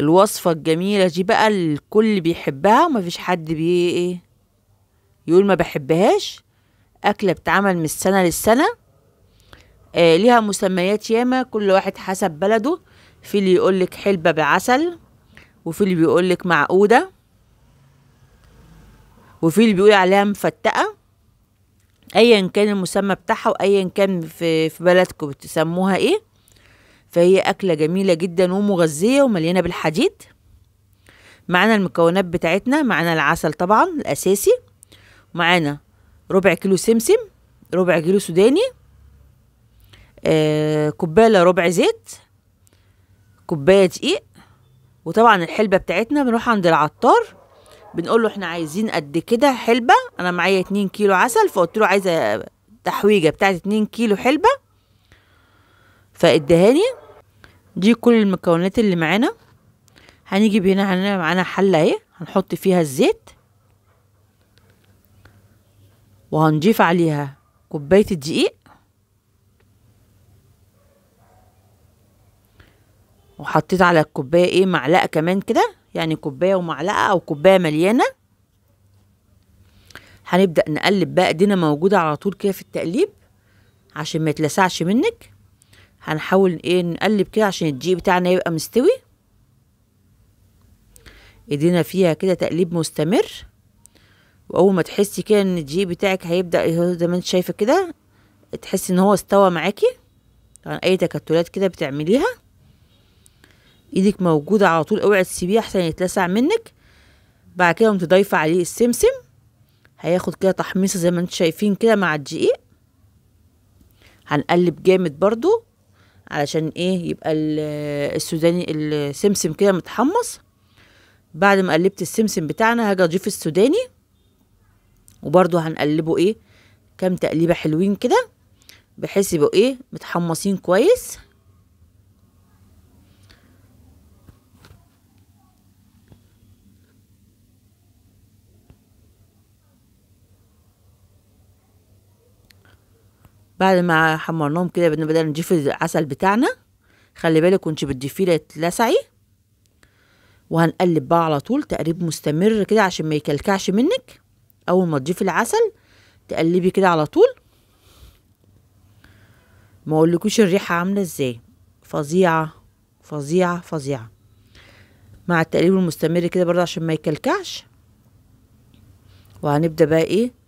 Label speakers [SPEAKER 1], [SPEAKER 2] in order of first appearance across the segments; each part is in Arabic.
[SPEAKER 1] الوصفة الجميلة دي بقى الكل بيحبها فيش حد بي ايه يقول ما بحبهاش أكلة بتعمل من السنة للسنة آه ليها مسميات ياما كل واحد حسب بلده في اللي يقولك حلبة بعسل وفي اللي بيقولك معقودة وفي اللي بيقول عليها مفتقة ايا كان المسمى بتاعها وايا كان في في بلدكم بتسموها ايه فهي أكلة جميلة جدا ومغذية ومليانة بالحديد معانا المكونات بتاعتنا معانا العسل طبعا الأساسي معانا ربع كيلو سمسم ربع كيلو سوداني آه كوباية ربع زيت كوباية دقيق وطبعا الحلبة بتاعتنا بنروح عند العطار بنقول له احنا عايزين قد كده حلبة انا معايا اتنين كيلو عسل فقلت له عايزة تحويجة بتاعت اتنين كيلو حلبة فادهاني دي كل المكونات اللي معانا هنيجي هنا هنعمل معانا حله اهي هنحط فيها الزيت وهنضيف عليها كوبايه الدقيق وحطيت على الكوبايه ايه معلقه كمان كده يعني كوبايه ومعلقه او كوبايه مليانه هنبدا نقلب بقى دينا موجوده على طول كده في التقليب عشان ما يتلسعش منك هنحاول ايه نقلب كده عشان الدقيق بتاعنا يبقى مستوي ايدينا فيها كده تقليب مستمر واول ما تحسي كده ان الدقيق بتاعك هيبدا اهو زي ما انت شايفه كده تحسي ان هو استوى معاكي يعني اي تكتلات كده بتعمليها ايدك موجوده على طول اوعي تسيبيه احسن يتلسع منك بعد كده قمت ضايفه عليه السمسم هياخد كده تحميصه زي ما انت شايفين كده مع الدقيق إيه. هنقلب جامد برضو علشان ايه يبقى السوداني السمسم كده متحمص بعد ما قلبت السمسم بتاعنا هاجي اضيف السوداني وبرده هنقلبه ايه كام تقليبه حلوين كده بحيث يبقوا ايه متحمصين كويس بعد ما حمرناهم كده بدنا نضيف العسل بتاعنا خلي بالك وانت بتضيفيه لا تلسعي وهنقلب بقى على طول تقريب مستمر كده عشان ما يكلكعش منك اول ما تضيفي العسل تقلبي كده على طول ما اقولكوش الريحه عامله ازاي فظيعه فظيعه فظيعه مع التقليب المستمر كده برضه عشان ما يكلكعش وهنبدا بقى ايه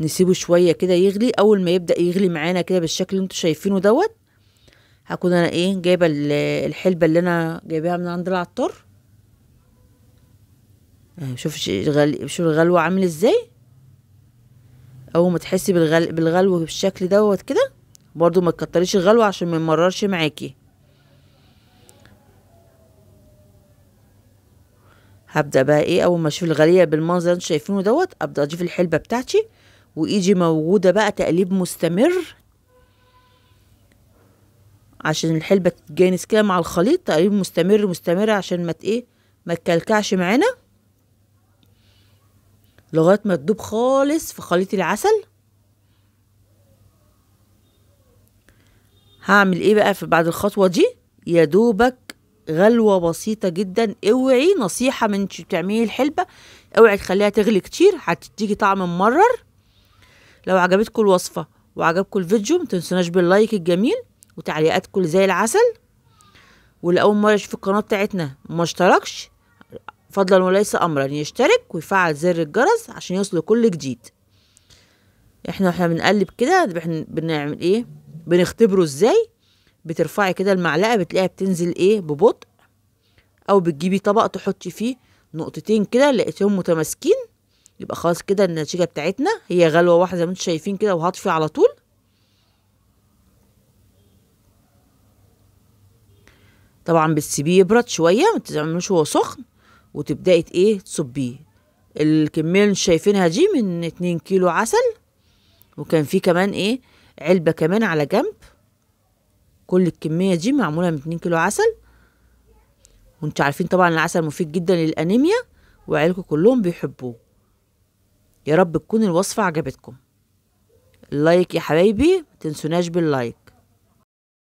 [SPEAKER 1] نسيبه شويه كده يغلي اول ما يبدا يغلي معانا كده بالشكل اللي انتم شايفينه دوت هكون انا ايه جايبه الحلبه اللي انا جايباها من عند العطار آه، شوف شوف الغلوه عامل ازاي اول ما تحسي بالغلو بالغلو بالشكل دوت كده برضو ما تكتريش الغلوه عشان ما يمررش معاكي هبدا بقى ايه اول ما اشوف الغليه بالمنظر اللي انتوا شايفينه دوت ابدا اضيف الحلبه بتاعتي وإيدي موجودة بقى تقليب مستمر عشان الحلبة تتجانس كده مع الخليط تقليب مستمر مستمر عشان ما ايه ما تكلكعش معانا لغاية ما تدوب خالص في خليط العسل هعمل ايه بقى في بعد الخطوة دي يا دوبك غلوة بسيطة جدا اوعي نصيحة من تعملي بتعملي الحلبة اوعي تخليها تغلي كتير هتديكي طعم ممرر لو عجبتكم الوصفة وعجبكم الفيديو متنسوناش باللايك الجميل وتعليقاتكم زي العسل واللي أول مرة يشوف القناة بتاعتنا ومشتركش اشتركش فضلا وليس أمرا يشترك ويفعل زر الجرس عشان يوصله كل جديد احنا واحنا بنقلب كده بنعمل ايه بنختبره ازاي بترفعي كده المعلقة بتلاقيها بتنزل ايه ببطء او بتجيبي طبق تحطي فيه نقطتين كده لقيتهم متماسكين يبقى خلاص كده النتيجة بتاعتنا هي غلوة واحدة زي ما انتم شايفين كده وهطفي على طول طبعا بتسيبيه يبرد شوية ما تعملوش سخن وتبدأي ايه تصبيه الكمية اللي شايفينها دي من اتنين كيلو عسل وكان في كمان ايه علبة كمان على جنب كل الكمية دي معمولة من اتنين كيلو عسل وانتوا عارفين طبعا العسل مفيد جدا للأنيميا وعيالكم كلهم بيحبوه يا رب تكون الوصفة عجبتكم اللايك يا حبايبي متنسوناش باللايك